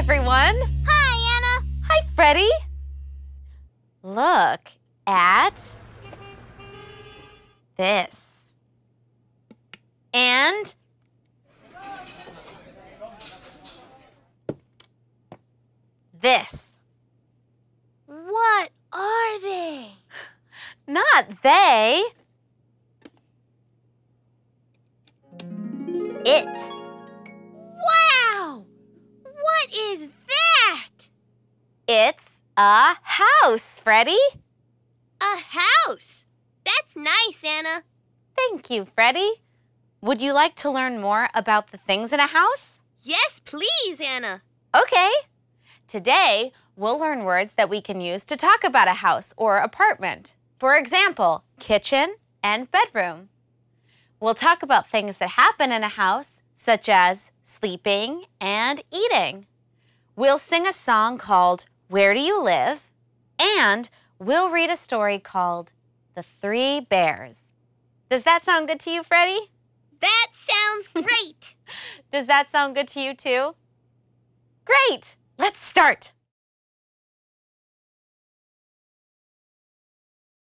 everyone. Hi, Anna. Hi, Freddie. Look at this. And this. What are they? Not they. It. Is that? It's a house, Freddy. A house? That's nice, Anna. Thank you, Freddy. Would you like to learn more about the things in a house? Yes, please, Anna. Okay. Today, we'll learn words that we can use to talk about a house or apartment. For example, kitchen and bedroom. We'll talk about things that happen in a house, such as sleeping and eating. We'll sing a song called Where Do You Live? And we'll read a story called The Three Bears. Does that sound good to you, Freddie? That sounds great. Does that sound good to you too? Great. Let's start.